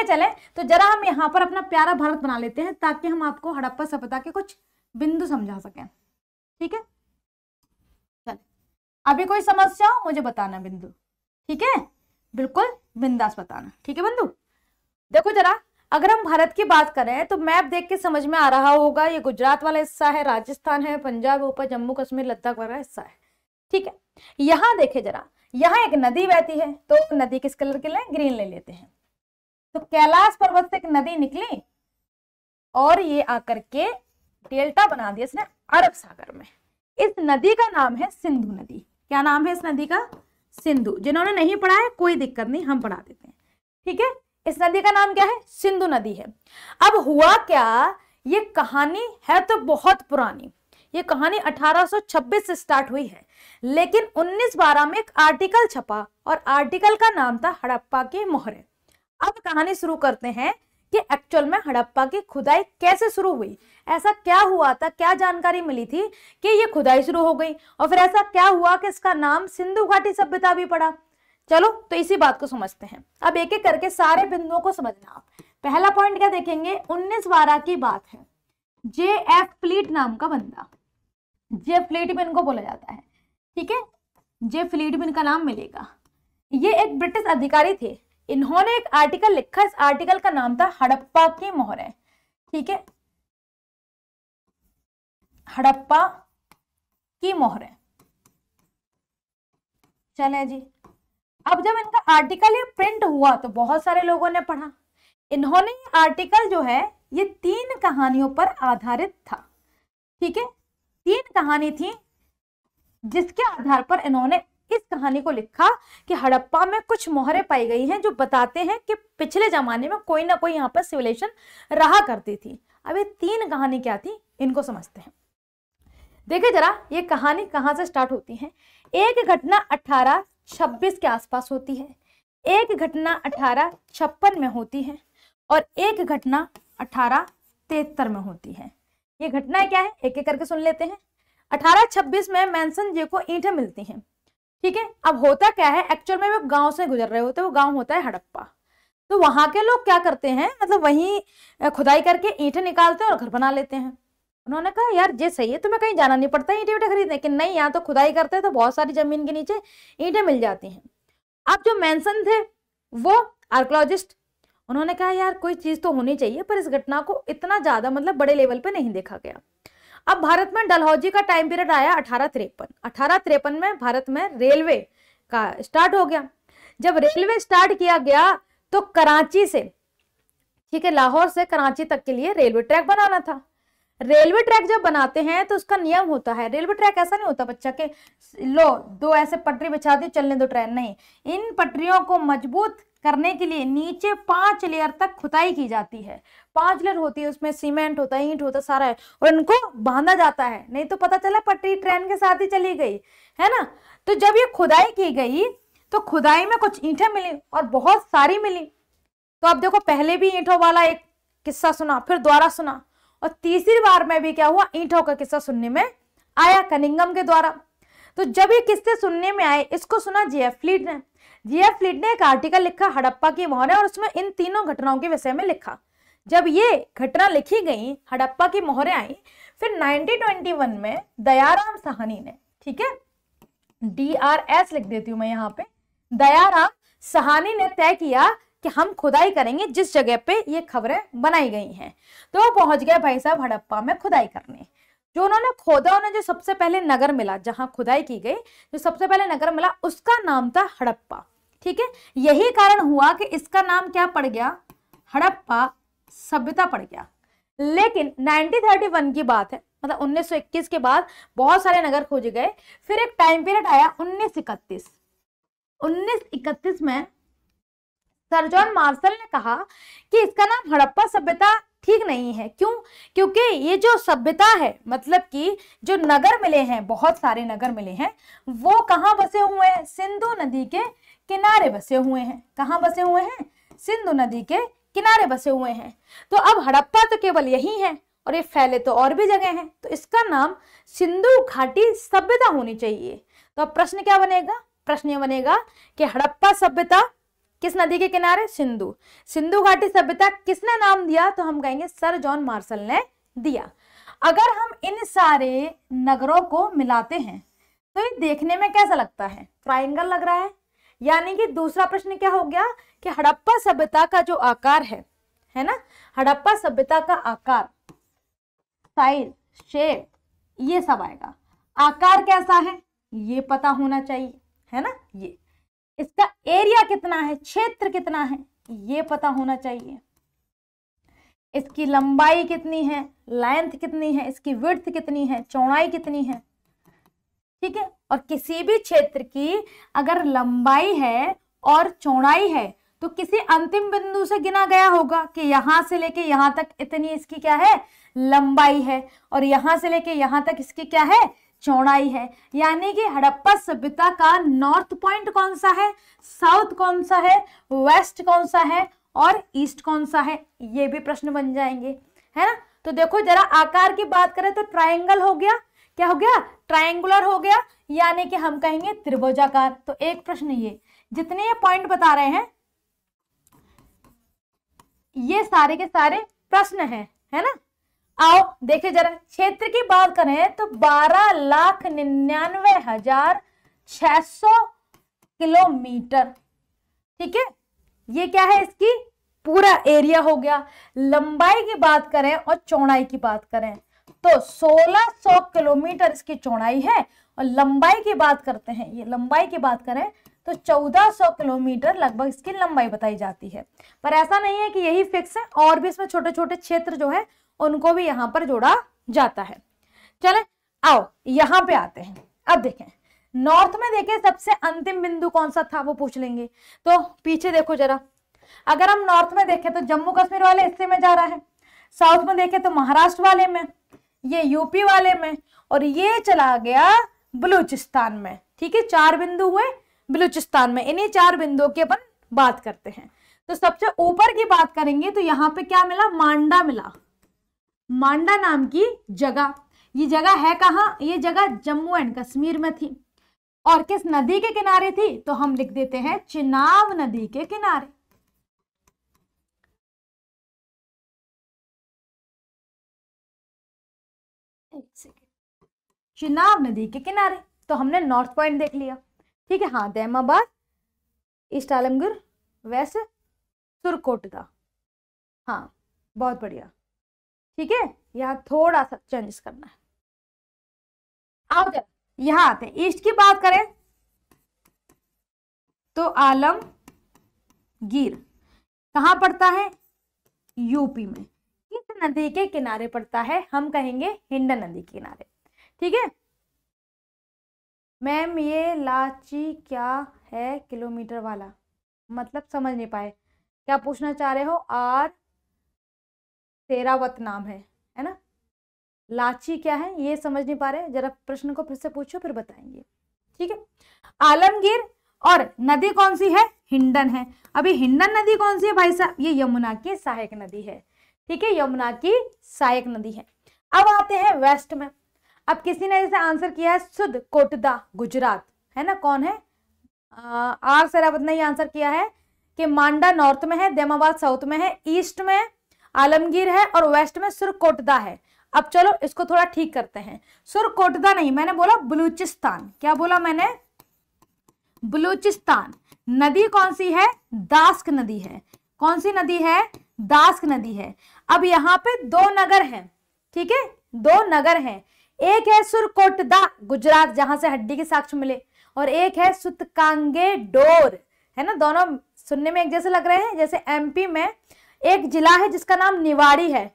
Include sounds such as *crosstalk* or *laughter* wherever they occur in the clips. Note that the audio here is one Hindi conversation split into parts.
आगे चले तो जरा हम यहाँ पर अपना प्यारा भारत बना लेते हैं ताकि हम आपको हड़प्पा सभ्यता के कुछ बिंदु समझा सकें ठीक है अभी कोई समस्या हो मुझे बताना बिंदु ठीक है बिल्कुल बिंदास बताना ठीक है बंधु देखो जरा अगर हम भारत की बात करें तो मैप देख के समझ में आ रहा होगा ये गुजरात वाला हिस्सा है राजस्थान है पंजाब ऊपर जम्मू कश्मीर लद्दाख वाला हिस्सा है ठीक है यहाँ देखे जरा यहाँ एक नदी बहती है तो नदी किस कलर के लें ग्रीन ले लेते हैं तो कैलाश पर्वत से एक नदी निकली और ये आकर के डेल्टा बना दिया इसने अरब सागर में इस नदी का नाम है सिंधु नदी क्या नाम है इस नदी का सिंधु जिन्होंने नहीं पढ़ा है कोई दिक्कत नहीं हम पढ़ा देते हैं ठीक है इस नदी का नाम क्या है सिंधु नदी है अब हुआ क्या ये कहानी है तो बहुत पुरानी ये कहानी 1826 से स्टार्ट हुई है लेकिन 1912 में एक आर्टिकल छपा और आर्टिकल का नाम था हड़प्पा के मोहरे अब कहानी शुरू करते हैं कि एक्चुअल में हड़प्पा की खुदाई कैसे शुरू हुई ऐसा क्या हुआ था क्या जानकारी मिली थी कि ये खुदाई शुरू हो गई और फिर ऐसा क्या हुआ कि इसका नाम सिंधु घाटी सभ्यता भी पड़ा चलो तो इसी बात को समझते हैं अब एक एक करके सारे बिंदुओं को समझना आप पहला पॉइंट क्या देखेंगे उन्नीस बारह की बात है जे एफ फ्लीट नाम का बंदा जे फ्लीट भी इनको बोला जाता है ठीक है जे फ्लीट भी इनका नाम मिलेगा ये एक ब्रिटिश अधिकारी थे इन्होंने एक आर्टिकल लिखा इस आर्टिकल का नाम था हड़प्पा की मोहरें ठीक है हड़प्पा की मोहरें चले जी अब जब इनका आर्टिकल ये प्रिंट हुआ तो बहुत सारे लोगों ने पढ़ा इन्होंने आर्टिकल जो है ये तीन कहानियों पर आधारित था ठीक है तीन कहानी थी जिसके आधार पर इन्होंने इस कहानी को लिखा कि हड़प्पा में कुछ मोहरे पाई गई हैं जो बताते हैं कि पिछले जमाने में कोई ना कोई यहाँ पर सिविलेशन रहा करती थी अब ये तीन कहानी क्या थी इनको समझते हैं देखिए जरा ये कहानी कहाँ से स्टार्ट होती है एक घटना अठारह छब्बीस के आसपास होती है एक घटना अठारह छप्पन में होती है और एक घटना अठारह तिहत्तर में होती है ये घटना क्या है एक एक करके सुन लेते हैं अठारह छब्बीस में मैनसन जी को ईंटें मिलती हैं ठीक है अब होता क्या है एक्चुअल में वो गांव से गुजर रहे होते तो हैं वो गांव होता है हड़प्पा तो वहां के लोग क्या करते हैं मतलब वहीं खुदाई करके ईंटें निकालते हैं और घर बना लेते हैं उन्होंने कहा यार ये सही है तुम्हें कहीं जाना नहीं पड़ता ईंटे वीटे खरीदने की नहीं यहाँ तो खुदाई करते हैं तो बहुत सारी जमीन के नीचे ईंटें मिल जाती हैं अब जो मैंसन थे वो आर्कोलॉजिस्ट उन्होंने कहा यार कोई चीज़ तो होनी चाहिए पर इस घटना को इतना ज़्यादा मतलब बड़े लेवल पर नहीं देखा गया अब भारत में डलहौजी का टाइम पीरियड आया अठारह तिरपन अठारह तिरपन में भारत में रेलवे का स्टार्ट हो गया जब रेलवे स्टार्ट किया गया तो कराची से ठीक है लाहौर से कराची तक के लिए रेलवे ट्रैक बनाना था रेलवे ट्रैक जब बनाते हैं तो उसका नियम होता है रेलवे ट्रैक ऐसा नहीं होता बच्चा के लो दो ऐसे पटरी बिछा दी चलने दो ट्रेन नहीं इन पटरियों को मजबूत करने के लिए नीचे पांच लेयर तक खुदाई की जाती है पांच लेयर होती है उसमें सीमेंट होता है ईंट होता है सारा है और इनको बांधा जाता है नहीं तो पता चला पटरी ट्रेन के साथ ही चली गई है ना तो जब ये खुदाई की गई तो खुदाई में कुछ ईंटे मिली और बहुत सारी मिली तो आप देखो पहले भी ईंटों वाला एक किस्सा सुना फिर द्वारा सुना और तीसरी बार में भी क्या हुआ ईंटों का किस्सा सुनने में आया कनिंगम के द्वारा तो जब ये किस्से सुनने में आए इसको सुना फ्लीट ने जीएफ फ्लिट ने एक आर्टिकल लिखा हड़प्पा की मोहरें और उसमें इन तीनों घटनाओं के विषय में लिखा जब ये घटना लिखी गई हड़प्पा की मोहरें आई फिर 1921 में दयाराम साहनी ने ठीक है डी आर एस लिख देती हूँ मैं यहाँ पे दयाराम सहानी ने तय किया कि हम खुदाई करेंगे जिस जगह पे ये खबरें बनाई गई हैं तो वो पहुंच गए भाई साहब हड़प्पा में खुदाई करने जो उन्होंने खोदा उन्हें जो सबसे पहले नगर मिला जहां खुदाई की गई जो सबसे पहले नगर मिला उसका नाम था हड़प्पा ठीक है यही कारण हुआ कि इसका नाम क्या पड़ गया हड़प्पा सभ्यता पड़ गया लेकिन 1931 की बात है मतलब 1921 के बाद बहुत सारे नगर खोज गए फिर एक टाइम पीरियड आया 1931 1931 में सर जॉन मार्शल ने कहा कि इसका नाम हड़प्पा सभ्यता ठीक नहीं है क्यों क्योंकि ये जो सभ्यता है मतलब कि जो नगर मिले हैं बहुत सारे नगर मिले हैं वो कहाँ बसे हुए हैं सिंधु नदी के किनारे बसे हुए हैं कहाँ बसे हुए हैं सिंधु नदी के किनारे बसे हुए हैं तो अब हड़प्पा तो केवल यही है और ये फैले तो और भी जगह हैं तो इसका नाम सिंधु घाटी सभ्यता होनी चाहिए तो अब प्रश्न क्या बनेगा प्रश्न ये बनेगा कि हड़प्पा सभ्यता किस नदी के किनारे सिंधु सिंधु घाटी सभ्यता किसने नाम दिया तो हम कहेंगे सर जॉन मार्शल ने दिया अगर हम इन सारे नगरों को मिलाते हैं तो ये देखने में कैसा लगता है ट्राइंगल लग रहा है यानी कि दूसरा प्रश्न क्या हो गया कि हड़प्पा सभ्यता का जो आकार है है ना हड़प्पा सभ्यता का आकार साइज शेप ये सब आएगा आकार कैसा है ये पता होना चाहिए है ना ये इसका एरिया कितना है क्षेत्र कितना है ये पता होना चाहिए इसकी लंबाई कितनी है लेंथ कितनी है इसकी विड्थ कितनी है चौड़ाई कितनी है ठीक है और किसी भी क्षेत्र की अगर लंबाई है और चौड़ाई है तो किसी अंतिम बिंदु से गिना गया होगा कि यहां से लेके यहां तक इतनी इसकी क्या है लंबाई है और यहां से लेके यहां तक इसकी क्या है चौड़ाई है यानी कि हड़प्पा सभ्यता का नॉर्थ पॉइंट कौन सा है साउथ कौन सा है वेस्ट कौन सा है और ईस्ट कौन सा है ये भी प्रश्न बन जाएंगे है ना तो देखो जरा आकार की बात करें तो ट्राइंगल हो गया क्या हो गया ट्राइंगुलर हो गया यानी कि हम कहेंगे त्रिभुजाकार तो एक प्रश्न ये जितने ये पॉइंट बता रहे हैं ये सारे के सारे प्रश्न हैं है ना आओ देखे जरा क्षेत्र की बात करें तो बारह लाख निन्यानवे हजार छह सौ किलोमीटर ठीक है ये क्या है इसकी पूरा एरिया हो गया लंबाई की बात करें और चौड़ाई की बात करें तो 1600 किलोमीटर इसकी चौड़ाई है और लंबाई की बात करते हैं ये लंबाई की बात करें तो 1400 किलोमीटर लगभग इसकी लंबाई बताई जाती है पर ऐसा नहीं है कि यही फिक्स है और भी इसमें छोटे छोटे क्षेत्र जो है उनको भी यहाँ पर जोड़ा जाता है चले आओ यहाँ पे आते हैं अब देखें नॉर्थ में देखें सबसे अंतिम बिंदु कौन सा था वो पूछ लेंगे तो पीछे देखो जरा अगर हम नॉर्थ में देखें तो जम्मू कश्मीर वाले हिस्से में जा रहा है साउथ में देखें तो महाराष्ट्र वाले में ये यूपी वाले में और ये चला गया बलूचिस्तान में ठीक है चार बिंदु हुए बलूचिस्तान में इन्हीं चार बिंदुओं की अपन बात करते हैं तो सबसे ऊपर की बात करेंगे तो यहाँ पे क्या मिला मांडा मिला मांडा नाम की जगह ये जगह है कहाँ ये जगह जम्मू एंड कश्मीर में थी और किस नदी के किनारे थी तो हम लिख देते हैं चिनाव नदी के किनारे एक सेकेंड चिनाब नदी के किनारे तो हमने नॉर्थ पॉइंट देख लिया ठीक है हाँ दैमाबाद ईस्ट आलमगिर वेस्ट सुरकोटदा हाँ बहुत बढ़िया ठीक है यहाँ थोड़ा सा चेंजेस करना है आओ यहाँ आते हैं ईस्ट की बात करें तो आलमगीर कहाँ पड़ता है यूपी में नदी के किनारे पड़ता है हम कहेंगे हिंडन नदी के किनारे ठीक है मैम ये लाची क्या है किलोमीटर वाला मतलब समझ नहीं पाए क्या पूछना चाह रहे हो आर तेरावत नाम है है ना लाची क्या है ये समझ नहीं पा रहे जरा प्रश्न को फिर से पूछो फिर बताएंगे ठीक है आलमगीर और नदी कौन सी है हिंडन है अभी हिंडन नदी कौन सी है भाई साहब ये यमुना की सहायक नदी है ठीक है यमुना की सहायक नदी है अब आते हैं वेस्ट में अब किसी ने जैसे आंसर किया है शुद्ध कोटदा गुजरात है ना कौन है आर सरावत ने आंसर किया है कि मांडा नॉर्थ में है देमाबाद साउथ में है ईस्ट में आलमगीर है और वेस्ट में सुरकोटदा है अब चलो इसको थोड़ा ठीक करते हैं सुरकोटदा नहीं मैंने बोला बलूचिस्तान क्या बोला मैंने बलूचिस्तान नदी कौन सी है दास्क नदी है कौन सी नदी है दास्क नदी है अब यहाँ पे दो नगर हैं ठीक है दो नगर हैं एक है सुरकोटदा गुजरात जहां से हड्डी के साक्ष्य मिले और एक है सुतकांगे डोर है ना दोनों सुनने में एक जैसे लग रहे हैं जैसे एमपी में एक जिला है जिसका नाम निवाड़ी है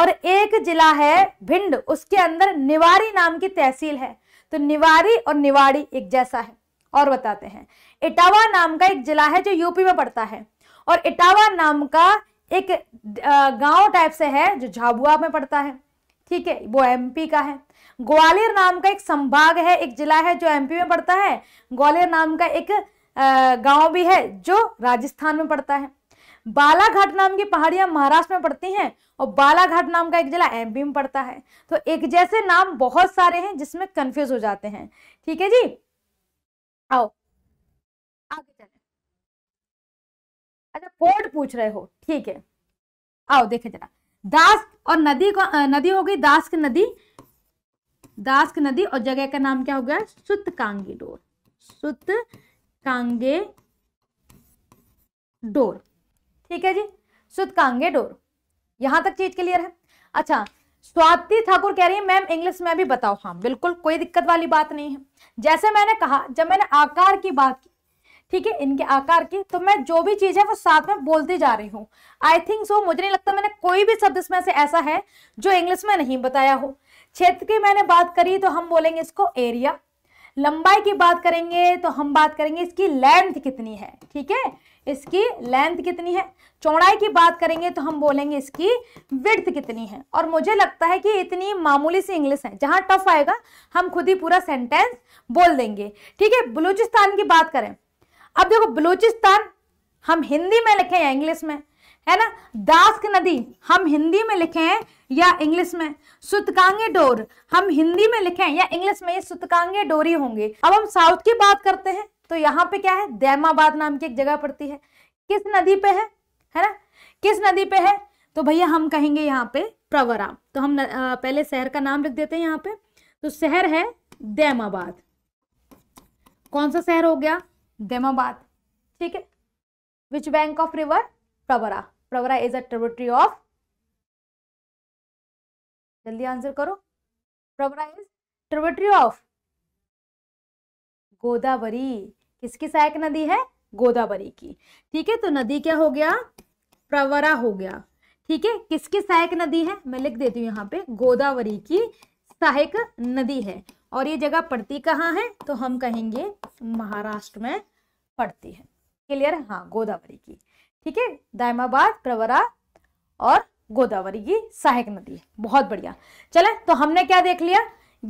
और एक जिला है भिंड उसके अंदर निवारी नाम की तहसील है तो निवाड़ी और निवाड़ी एक जैसा है और बताते हैं इटावा नाम का एक जिला है जो यूपी में पड़ता है और इटावा नाम का एक गांव टाइप से है जो झाबुआ में पड़ता है ठीक है वो एमपी का है ग्वालियर नाम का एक संभाग है एक जिला है जो एमपी में पड़ता है ग्वालियर नाम का एक गांव भी है जो राजस्थान में पड़ता है बालाघाट नाम की पहाड़ियां महाराष्ट्र में पड़ती हैं और बालाघाट नाम का एक जिला एमपी में पड़ता है तो एक जैसे नाम बहुत सारे हैं जिसमें कंफ्यूज हो जाते हैं ठीक है जी आओ आगे चल अच्छा पोर्ट पूछ रहे हो ठीक है आओ देखे जरा दास और नदी को नदी हो गई दास की नदी दास की नदी और जगह का नाम क्या हो गया सुत कांगे डोर सुत कांगे डोर ठीक है जी सुत कांगे डोर यहां तक चीज क्लियर है अच्छा स्वाति ठाकुर कह रही है मैम इंग्लिश में भी बताओ हाँ बिल्कुल कोई दिक्कत वाली बात नहीं है जैसे मैंने कहा जब मैंने आकार की बात की ठीक है इनके आकार की तो मैं जो भी चीज है वो साथ में बोलती जा रही हूँ आई थिंक सो मुझे नहीं लगता मैंने कोई भी शब्द इसमें से ऐसा है जो इंग्लिश में नहीं बताया हो क्षेत्र की मैंने बात करी तो हम बोलेंगे इसको एरिया लंबाई की बात करेंगे तो हम बात करेंगे इसकी लेंथ कितनी है ठीक है इसकी लेंथ कितनी है चौड़ाई की बात करेंगे तो हम बोलेंगे इसकी विड्थ कितनी है और मुझे लगता है कि इतनी मामूली सी इंग्लिश है जहां टफ आएगा हम खुद ही पूरा सेंटेंस बोल देंगे ठीक है बलूचिस्तान की बात करें अब देखो बलूचिस्तान हम हिंदी में लिखे हैं इंग्लिश में है ना दास्क नदी हम हिंदी में लिखे हैं या इंग्लिश में सुतकांगे डोर हम हिंदी में लिखे हैं या इंग्लिश में ये सुतकांगे डोरी होंगे अब हम साउथ की बात करते हैं तो यहाँ पे क्या है दैमाबाद नाम की एक जगह पड़ती है किस नदी पे है है ना किस नदी पे है तो भैया हम कहेंगे यहाँ पे प्रवरा तो हम न, आ, पहले शहर का नाम लिख देते हैं यहाँ पे तो शहर है दैमाबाद कौन सा शहर हो गया देमाबाद ठीक है which bank of river Pravara Pravara is a tributary of जल्दी आंसर करो Pravara is tributary of Godavari किसकी सहायक नदी है गोदावरी की ठीक है तो नदी क्या हो गया प्रवरा हो गया ठीक है किसकी सहायक नदी है मैं लिख देती हूँ यहाँ पे गोदावरी की सहायक नदी है और ये जगह पड़ती कहाँ है तो हम कहेंगे महाराष्ट्र में पड़ती है क्लियर हाँ गोदावरी की ठीक है दायमाबाद प्रवरा और गोदावरी की सहायक नदी है बहुत बढ़िया चले तो हमने क्या देख लिया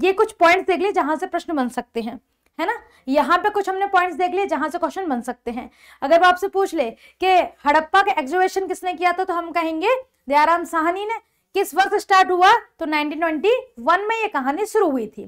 ये कुछ पॉइंट्स देख लिए जहां से प्रश्न बन सकते हैं है ना यहाँ पे कुछ हमने पॉइंट्स देख लिए जहां से क्वेश्चन बन सकते हैं अगर वो आपसे पूछ ले कि हड़प्पा का एग्जर्वेशन किसने किया था तो हम कहेंगे दयाराम साहनी ने किस वक्त स्टार्ट हुआ तो 1921 में ये कहानी शुरू हुई थी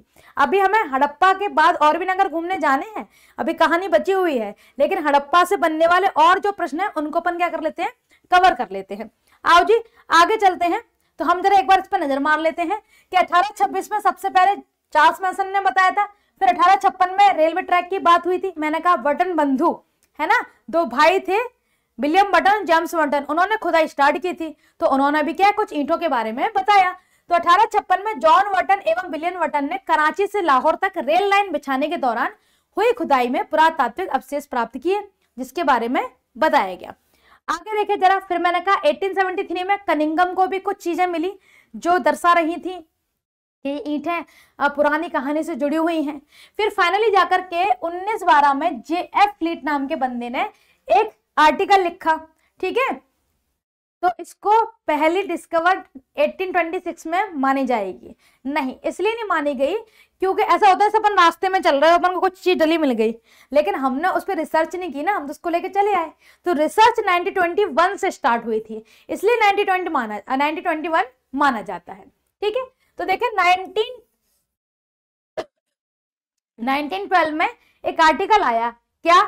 अभी हमें हड़प्पा के बाद और भी नगर घूमने जाने हैं अभी कहानी बची हुई है लेकिन हड़प्पा से बनने वाले और जो प्रश्न है उनको अपन क्या कर लेते हैं कवर कर लेते हैं आओ जी आगे चलते हैं तो हम जरा एक बार इस पर नजर मार लेते हैं कि अठारह में सबसे पहले चार्ल्स मैसन ने बताया था फिर अठारह में रेलवे ट्रैक की बात हुई थी मैंने कहा वटन बंधु है ना दो भाई थे विलियम बटन जेम्स वर्टन उन्होंने खुदाई स्टार्ट की थी तो उन्होंने भी क्या कुछ ईंटों के बारे में बताया तो अठारह में जॉन वर्टन एवं विलियम वर्टन ने कराची से लाहौर तक रेल लाइन बिछाने के दौरान हुई खुदाई में पुरातात्विक अवशेष प्राप्त किए जिसके बारे में बताया गया आगे देखे जरा फिर मैंने कहा 1873 में कनिंगम को भी कुछ चीजें मिली जो दर्शा रही थी कि ईंटें पुरानी कहानी से जुड़ी हुई हैं फिर फाइनली जाकर के 1912 में जे एफ फ्लीट नाम के बंदे ने एक आर्टिकल लिखा ठीक है तो इसको पहली डिस्कवर 1826 में मानी जाएगी नहीं इसलिए नहीं मानी गई क्योंकि ऐसा होता है अपन रास्ते में चल रहे हो अपन को कुछ चीज डली मिल गई लेकिन हमने उस पर रिसर्च नहीं की ना हम तो उसको लेके चले आए तो रिसर्च 1921 से स्टार्ट हुई थी इसलिए 1920 माना नाइनटीन माना जाता है ठीक है तो देखें नाइनटीन नाइनटीन में एक आर्टिकल आया क्या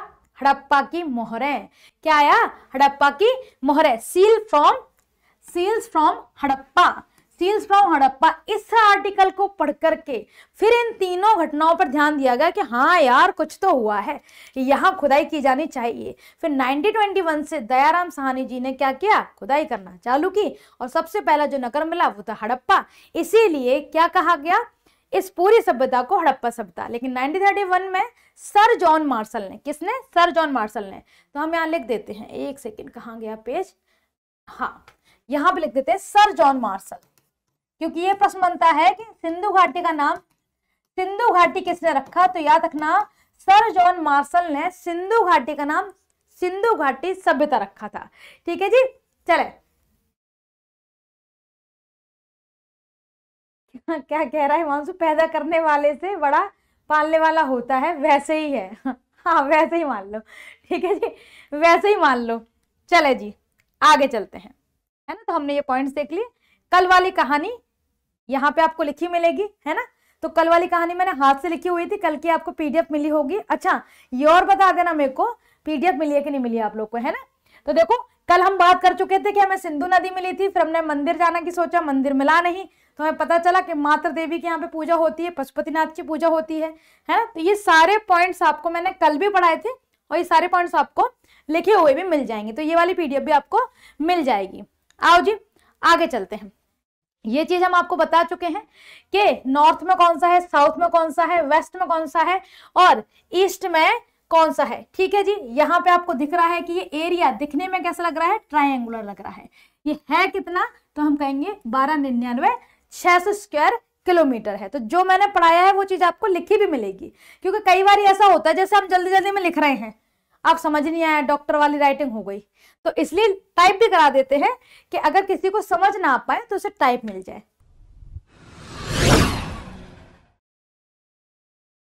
हड़प्पा की मोहरें क्या आया हड़प्पा की मोहरे seal from seals from Harappa seals from Harappa इस आर्टिकल को पढ़ करके फिर इन तीनों घटनाओं पर ध्यान दिया गया कि हाँ यार कुछ तो हुआ है यहाँ खुदाई की जानी चाहिए फिर 1921 से दयाराम सहानी जी ने क्या किया खुदाई करना चालू की और सबसे पहला जो नगर मिला वो था हड़प्पा इसीलिए क्या कहा गया इस पूरी सभ्यता को हड़प्पा सभ्यता लेकिन 1931 में सर जॉन मार्शल ने किसने सर जॉन मार्शल ने तो हम यहाँ लिख देते हैं एक सेकेंड कहाँ गया पेज हाँ यहाँ पे लिख देते हैं सर जॉन मार्शल क्योंकि ये प्रश्न बनता है कि सिंधु घाटी का नाम सिंधु घाटी किसने रखा तो याद रखना सर जॉन मार्शल ने सिंधु घाटी का नाम सिंधु घाटी सभ्यता रखा था ठीक है जी चले *laughs* क्या, कह रहा है मानसु पैदा करने वाले से बड़ा पालने वाला होता है वैसे ही है *laughs* हाँ वैसे ही मान लो ठीक है जी वैसे ही मान लो चले जी आगे चलते हैं है ना तो हमने ये पॉइंट्स देख लिए कल वाली कहानी यहाँ पे आपको लिखी मिलेगी है ना तो कल वाली कहानी मैंने हाथ से लिखी हुई थी कल की आपको पीडीएफ मिली होगी अच्छा ये और बता देना मेरे को पीडीएफ मिली है कि नहीं मिली आप लोग को है ना तो देखो कल हम बात कर चुके थे कि हमें सिंधु नदी मिली थी फिर हमने मंदिर जाना की सोचा मंदिर मिला नहीं तो हमें पता चला कि मातृ देवी की यहाँ पे पूजा होती है पशुपतिनाथ की पूजा होती है है ना तो ये सारे पॉइंट्स आपको मैंने कल भी पढ़ाए थे और ये सारे पॉइंट्स आपको लिखे हुए भी मिल जाएंगे तो ये वाली पी भी आपको मिल जाएगी आओ जी आगे चलते हैं ये चीज हम आपको बता चुके हैं कि नॉर्थ में कौन सा है साउथ में कौन सा है वेस्ट में कौन सा है और ईस्ट में कौन सा है ठीक है जी यहाँ पे आपको दिख रहा है कि ये एरिया दिखने में कैसा लग रहा है ट्राइंगुलर लग रहा है ये है कितना तो हम कहेंगे बारह निन्यानवे छह सौ स्क्वायर किलोमीटर है तो जो मैंने पढ़ाया है वो चीज आपको लिखी भी मिलेगी क्योंकि कई बार ऐसा होता है जैसे हम जल्दी जल्दी में लिख रहे हैं आप समझ नहीं आया डॉक्टर वाली राइटिंग हो गई तो इसलिए टाइप भी करा देते हैं कि अगर किसी को समझ ना आ पाए तो उसे टाइप मिल जाए